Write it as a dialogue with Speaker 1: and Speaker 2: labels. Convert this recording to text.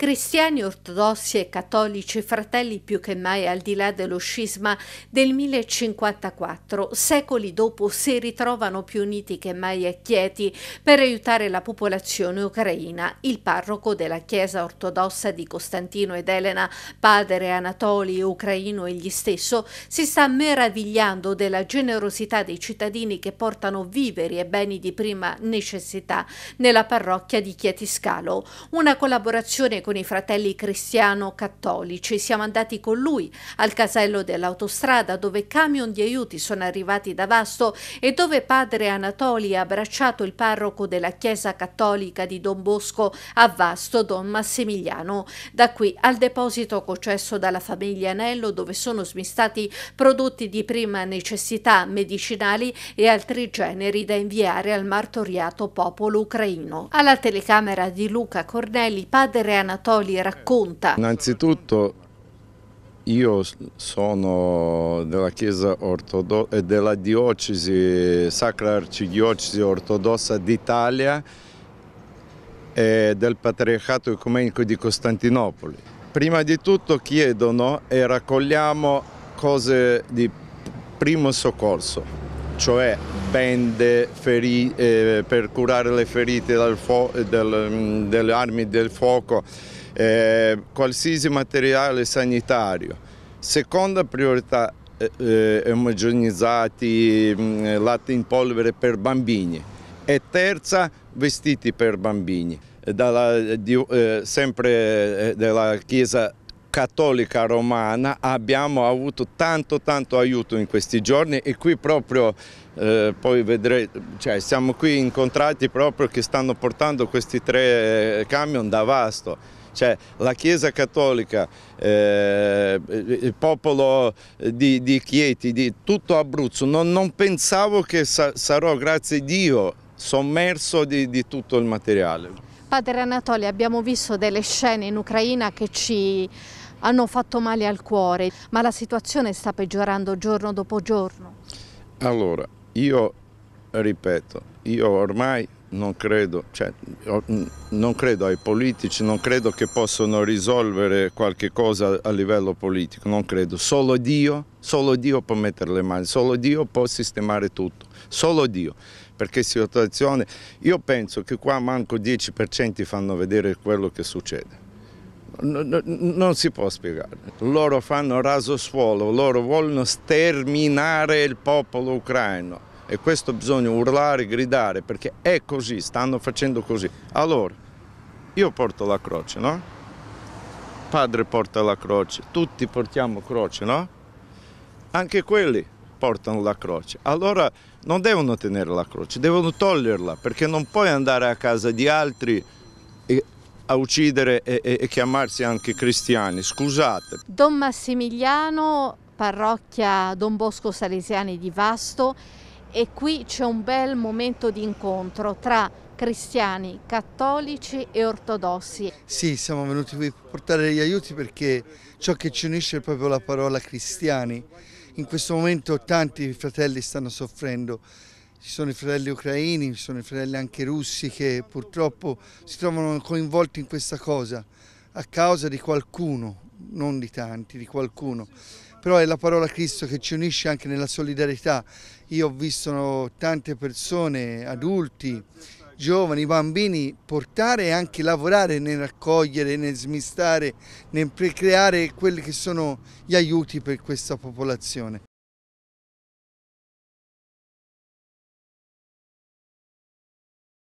Speaker 1: Cristiani ortodossi e cattolici fratelli più che mai al di là dello scisma del 1054, secoli dopo si ritrovano più uniti che mai e chieti per aiutare la popolazione ucraina. Il parroco della Chiesa ortodossa di Costantino ed Elena, padre Anatoli, ucraino egli stesso, si sta meravigliando della generosità dei cittadini che portano viveri e beni di prima necessità nella parrocchia di Chietiscalo. Una collaborazione con con i fratelli cristiano-cattolici. Siamo andati con lui al casello dell'autostrada dove camion di aiuti sono arrivati da Vasto e dove padre Anatoli ha abbracciato il parroco della Chiesa Cattolica di Don Bosco a Vasto, Don Massimiliano. Da qui al deposito concesso dalla famiglia Anello dove sono smistati prodotti di prima necessità, medicinali e altri generi da inviare al martoriato popolo ucraino. Alla telecamera di Luca Cornelli, padre Anatoli Anatoli racconta. Eh,
Speaker 2: innanzitutto io sono della Chiesa ortodossa e eh, della diocesi, Sacra Arcidiocesi Ortodossa d'Italia e del Patriarcato Ecumenico di Costantinopoli. Prima di tutto chiedono e raccogliamo cose di primo soccorso cioè bende ferì, eh, per curare le ferite dal del, mm, delle armi del fuoco, eh, qualsiasi materiale sanitario. Seconda priorità, eh, eh omogenizzati, mm, latte in polvere per bambini. E terza, vestiti per bambini, Dalla, eh, di, eh, sempre della Chiesa cattolica romana abbiamo avuto tanto tanto aiuto in questi giorni e qui proprio eh, poi vedrete, cioè, siamo qui incontrati proprio che stanno portando questi tre camion da Vasto. Cioè, la Chiesa Cattolica, eh, il popolo eh, di, di, Chieti, di tutto Abruzzo, non, non pensavo che sa sarò, grazie a Dio, sommerso di, di tutto il materiale.
Speaker 1: Padre Anatoli, abbiamo visto delle scene in Ucraina che ci hanno fatto male al cuore, ma la situazione sta peggiorando giorno dopo giorno.
Speaker 2: Allora, io ripeto, io ormai non credo, cioè, mm, non credo, ai politici, non credo che possano risolvere qualche cosa a livello politico, non credo. Solo Dio, solo Dio può mettere le mani, solo Dio può sistemare tutto, solo Dio. Perché situazione, io penso che qua manco 10% fanno vedere quello che succede. non si può spiegare. Loro fanno raso suolo, loro vogliono sterminare il popolo ucraino e questo bisogna urlare, gridare, perché è così, stanno facendo così. Allora, io porto la croce, no? Padre porta la croce, tutti portiamo croce, no? Anche quelli portano la croce. Allora non devono tenere la croce, devono toglierla, perché non puoi andare a casa di altri e, a uccidere e, e, e chiamarsi anche cristiani, scusate.
Speaker 1: Don Massimiliano, parrocchia Don Bosco Salesiani di Vasto, e qui c'è un bel momento di incontro tra cristiani, cattolici e ortodossi.
Speaker 3: Sì, siamo venuti qui a portare gli aiuti perché ciò che ci unisce è proprio la parola cristiani. In questo momento tanti fratelli stanno soffrendo, ci sono i fratelli ucraini, ci sono i fratelli anche russi che purtroppo si trovano coinvolti in questa cosa a causa di qualcuno, non di tanti, di qualcuno, però è la parola Cristo che ci unisce anche nella solidarietà. Io ho visto tante persone, adulti, giovani, bambini, portare e anche lavorare nel raccogliere, nel smistare, nel creare quelli che sono gli aiuti per questa popolazione.